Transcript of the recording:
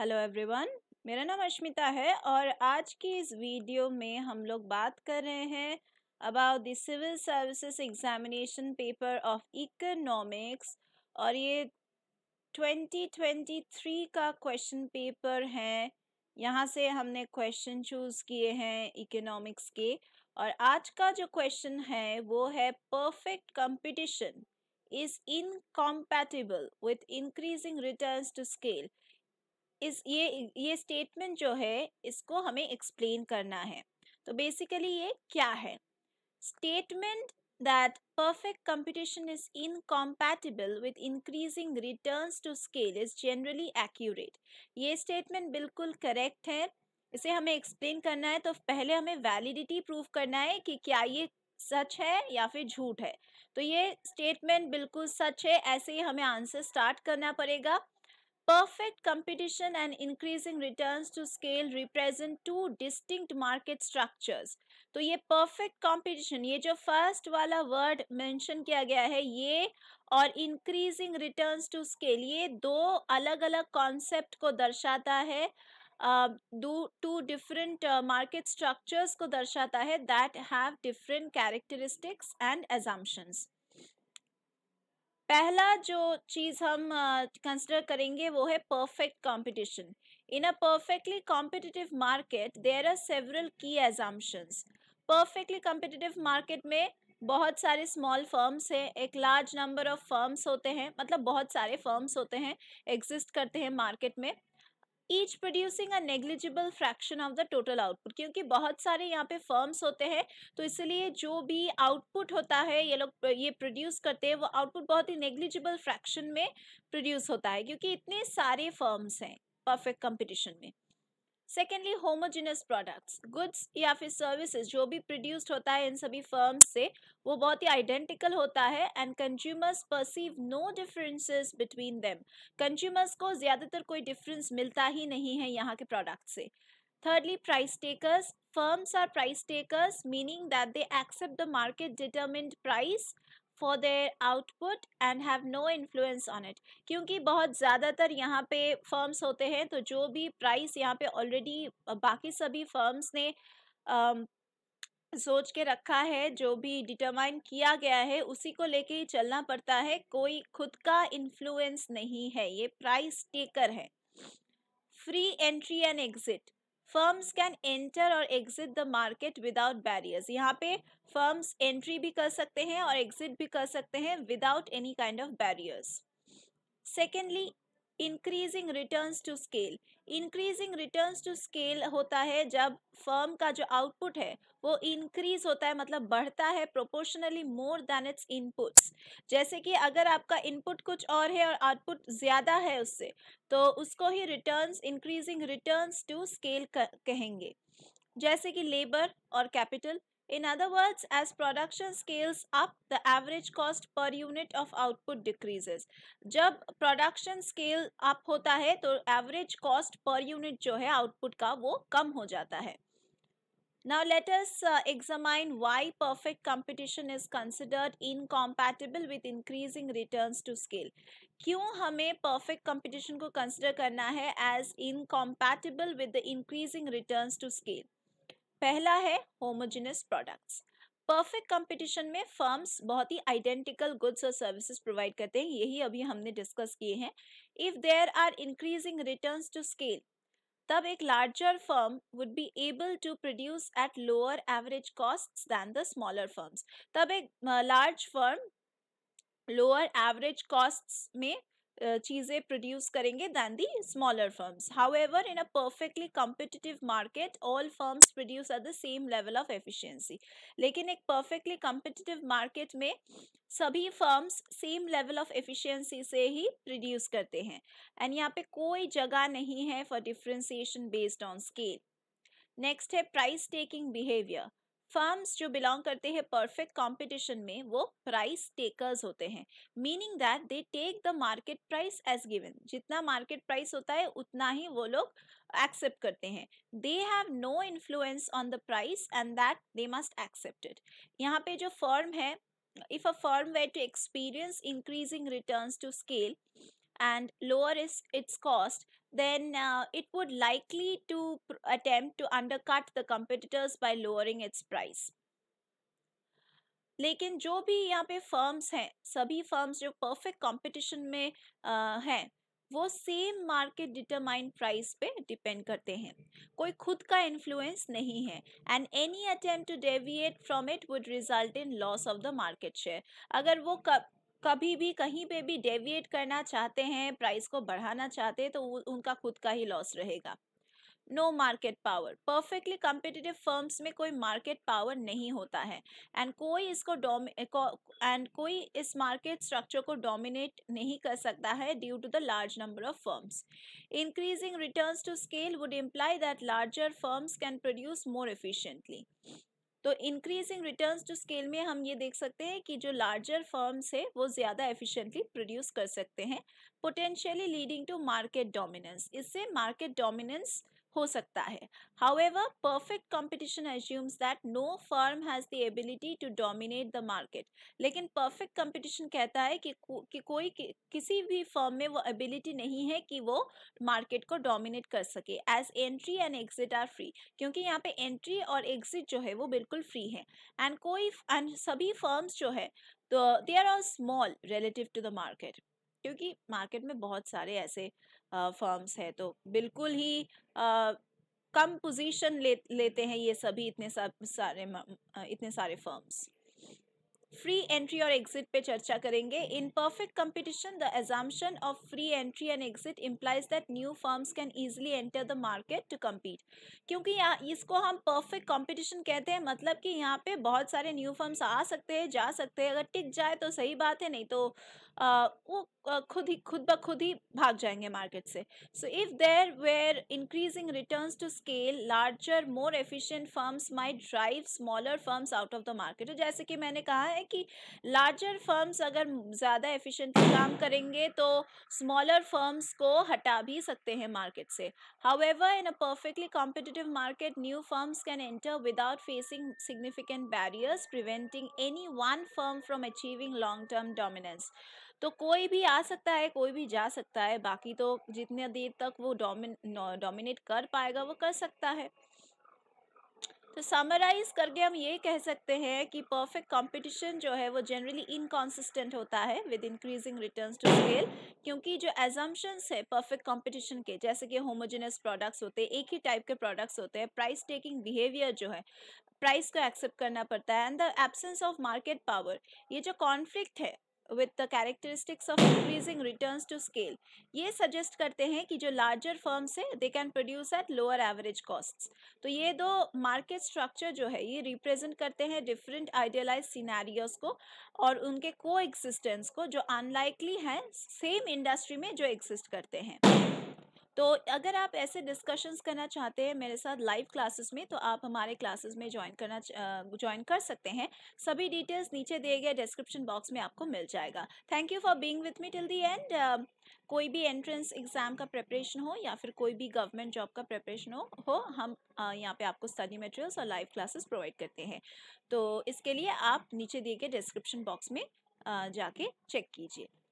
Hello everyone मेरा नाम अश्मिता है और आज की इस वीडियो में हम लोग बात कर रहे हैं about the civil services examination paper of economics और ये 2023 का क्वेश्चन पेपर है यहाँ से हमने क्वेश्चन चूज किए हैं इकोनॉमिक्स के और आज का जो क्वेश्चन है वो है perfect competition is incompatible with increasing returns to scale इस ये ये स्टेटमेंट जो है इसको हमें एक्सप्लेन करना है तो बेसिकली ये क्या है statement that perfect competition is incompatible with increasing returns to scale is generally accurate ये स्टेटमेंट बिल्कुल करेक्ट है इसे हमें एक्सप्लेन करना है तो पहले हमें वैलिडिटी प्रूव करना है कि क्या ये सच है या फिर झूठ है तो ये स्टेटमेंट बिल्कुल सच है ऐसे ही हमें आंसर स्टार्ट करना पड़ेगा Perfect competition and increasing returns to scale represent two distinct market structures. तो ये perfect competition ये जो first वाला word mention किया गया है ये और increasing returns to scale ये दो अलग अलग concept को दर्शाता है दो टू डिफरेंट मार्केट स्ट्रक्चर्स को दर्शाता है that have different characteristics and assumptions पहला जो चीज़ हम कंसिडर uh, करेंगे वो है perfect competition in a perfectly competitive market there are several key assumptions perfectly competitive market में बहुत सारे स्मॉल फर्म्स हैं एक लार्ज नंबर ऑफ फर्म्स होते हैं मतलब बहुत सारे फर्म्स होते हैं एग्जिस्ट करते हैं मार्केट में each producing a negligible fraction of the total output क्योंकि बहुत सारे यहाँ पे फर्म्स होते हैं तो इसलिए जो भी आउटपुट होता है ये लोग ये प्रोड्यूस करते हैं वो आउटपुट बहुत ही नेग्लिजिबल फ्रैक्शन में प्रोड्यूस होता है क्योंकि इतने सारे फर्म्स हैं परफेक्ट कंपटीशन में सेकेंडली होमोजिनस प्रोडक्ट्स गुड्स या फिर सर्विसेज जो भी प्रोड्यूस्ड होता है इन सभी फर्म्स से वो बहुत ही आइडेंटिकल होता है and consumers perceive no differences between them consumers को ज़्यादातर कोई डिफरेंस मिलता ही नहीं है यहाँ के प्रोडक्ट से thirdly price takers firms are price takers meaning that they accept the market determined price for their output and have no influence on it क्योंकि बहुत ज़्यादातर यहाँ पे फर्म्स होते हैं तो जो भी प्राइस यहाँ पे ऑलरेडी बाकी सभी फर्म्स ने um, सोच के रखा है जो भी डिटरमाइन किया गया है उसी को लेके ही चलना पड़ता है कोई खुद का इन्फ्लुएंस नहीं है ये प्राइस टेकर है free entry and exit firms can enter और exit the market without barriers यहाँ पे फर्म्स एंट्री भी कर सकते हैं और एग्जिट भी कर सकते हैं without any kind of barriers secondly increasing returns to scale increasing returns to scale होता है जब फर्म का जो आउटपुट है वो इंक्रीज होता है मतलब बढ़ता है proportionally more than its inputs जैसे कि अगर आपका इनपुट कुछ और है और आउटपुट ज़्यादा है उससे तो उसको ही returns increasing returns to scale कहेंगे जैसे कि लेबर और capital In other words, as production scales up, the average cost per unit of output decreases. जब production scale up होता है तो average cost per unit जो है output का वो कम हो जाता है Now let us uh, examine why perfect competition is considered incompatible with increasing returns to scale. क्यों हमें perfect competition को consider करना है as incompatible with the increasing returns to scale? पहला है होमोजिनस प्रोडक्ट्स परफेक्ट कंपटीशन में firms बहुत ही आइडेंटिकल गुड्स और सर्विसेज प्रोवाइड करते हैं यही अभी हमने डिस्कस किए हैं if there are increasing returns to scale तब एक larger firm would be able to produce at lower average cost than the smaller firms तब एक large firm lower average cost में चीज़ें प्रोड्यूस करेंगे than the smaller firms however in a perfectly competitive market all firms produce at the same level of efficiency लेकिन एक perfectly competitive market में सभी firms same level of efficiency से ही produce करते हैं एंड यहाँ पे कोई जगह नहीं है for differentiation based on scale next है प्राइस टेकिंग बिहेवियर फर्म्स जो बिलोंग करते हैं परफेक्ट कंपटीशन में वो प्राइस टेकर्स होते हैं meaning that they take the market price as given जितना मार्केट प्राइस होता है उतना ही वो लोग एक्सेप्ट करते हैं they have no influence on the price and that they must accept it यहाँ पे जो फर्म है if a firm wait to experience increasing return to scale and lower is its cost, then uh, it would likely to attempt to undercut the competitors by lowering its price. लेकिन जो भी यहाँ पे firms हैं सभी firms जो perfect competition में हैं वो सेम मार्केट डिटरमाइन प्राइस पे डिपेंड करते हैं कोई खुद का इन्फ्लुएंस नहीं है and any attempt to deviate from it would result in loss of the market share अगर वो कब कभी भी कहीं पे भी डेविएट करना चाहते हैं प्राइस को बढ़ाना चाहते हैं तो उनका खुद का ही लॉस रहेगा no market power perfectly competitive firms में कोई मार्केट पावर नहीं होता है एंड कोई इसको एंड कोई इस मार्केट स्ट्रक्चर को डोमिनेट नहीं कर सकता है due to the large number of firms increasing return to scale would imply that larger firms can produce more efficiently तो इंक्रीजिंग रिटर्न्स जो स्केल में हम ये देख सकते हैं कि जो लार्जर फर्म्स है वो ज़्यादा एफिशिएंटली प्रोड्यूस कर सकते हैं potentially leading to market dominance इससे मार्केट डोमिनेंस हो सकता है ever perfect competition assumes that no firm has the ability to dominate the market लेकिन परफेक्ट कॉम्पिटिशन कहता है कि, को, कि कोई कि, किसी भी फर्म में वो एबिलिटी नहीं है कि वो मार्केट को डोमिनेट कर सके as entry and exit are free क्योंकि यहाँ पे एंट्री और एग्जिट जो है वो बिल्कुल फ्री है एंड कोई एंड सभी फर्म्स जो है तो they are all small relative to the market क्योंकि मार्केट में बहुत सारे ऐसे फर्म्स है तो बिल्कुल ही आ, कम पोजीशन ले लेते हैं ये सभी इतने सब सारे इतने सारे फर्म्स फ्री एंट्री और एग्जिट पे चर्चा करेंगे in perfect competition the assumption of free entry and exit implies that new firms can easily enter the market to compete क्योंकि यहाँ इसको हम परफेक्ट कंपटीशन कहते हैं मतलब कि यहाँ पे बहुत सारे न्यू फर्म्स आ सकते हैं जा सकते हैं अगर टिक जाए तो सही बात है नहीं तो वो खुद ही खुद ब खुद ही भाग जाएंगे मार्केट से so if there were increasing returns to scale larger more efficient firms might drive smaller firms out of the market तो जैसे कि मैंने कहा है कि लार्जर फर्म्स अगर ज़्यादा एफिशिएंटली काम करेंगे तो स्मॉलर फर्म्स को हटा भी सकते हैं मार्केट से ever in a perfectly competitive market new firms can enter without facing significant barriers preventing any one firm from achieving long term dominance तो कोई भी आ सकता है कोई भी जा सकता है बाकी तो जितने देर तक वो डोमिन डोमिनेट कर पाएगा वो कर सकता है तो समराइज करके हम ये कह सकते हैं कि परफेक्ट कंपटीशन जो है वो जनरली इनकॉन्सिस्टेंट होता है with increasing return to scale क्योंकि जो एजम्पन्स है परफेक्ट कंपटीशन के जैसे कि होमोजेनस प्रोडक्ट्स होते हैं एक ही टाइप के प्रोडक्ट्स होते हैं प्राइस टेकिंग बिहेवियर जो है प्राइस को एक्सेप्ट करना पड़ता है and the absence of market power ये जो कॉन्फ्लिक्ट है with the characteristics of increasing return to scale ये सजेस्ट करते हैं कि जो लार्जर फर्म्स है they can produce at lower average cost तो ये दो मार्केट स्ट्रक्चर जो है ये रिप्रेजेंट करते हैं डिफरेंट आइडियलाइज सीनारियोज को और उनके को एग्जिस्टेंस को जो अनलाइकली हैं सेम इंडस्ट्री में जो एग्जिस्ट करते हैं तो अगर आप ऐसे डिस्कशंस करना चाहते हैं मेरे साथ लाइव क्लासेस में तो आप हमारे क्लासेस में ज्वाइन करना ज्वाइन कर सकते हैं सभी डिटेल्स नीचे दिए गए डिस्क्रिप्शन बॉक्स में आपको मिल जाएगा thank you for being with me till the end कोई भी एंट्रेंस एग्ज़ाम का प्रिपरेशन हो या फिर कोई भी गवर्नमेंट जॉब का प्रिपरेशन हो हो हम यहाँ पे आपको स्टडी मटेरियल्स और लाइव क्लासेस प्रोवाइड करते हैं तो इसके लिए आप नीचे दिए गए डिस्क्रिप्शन बॉक्स में जाके चेक कीजिए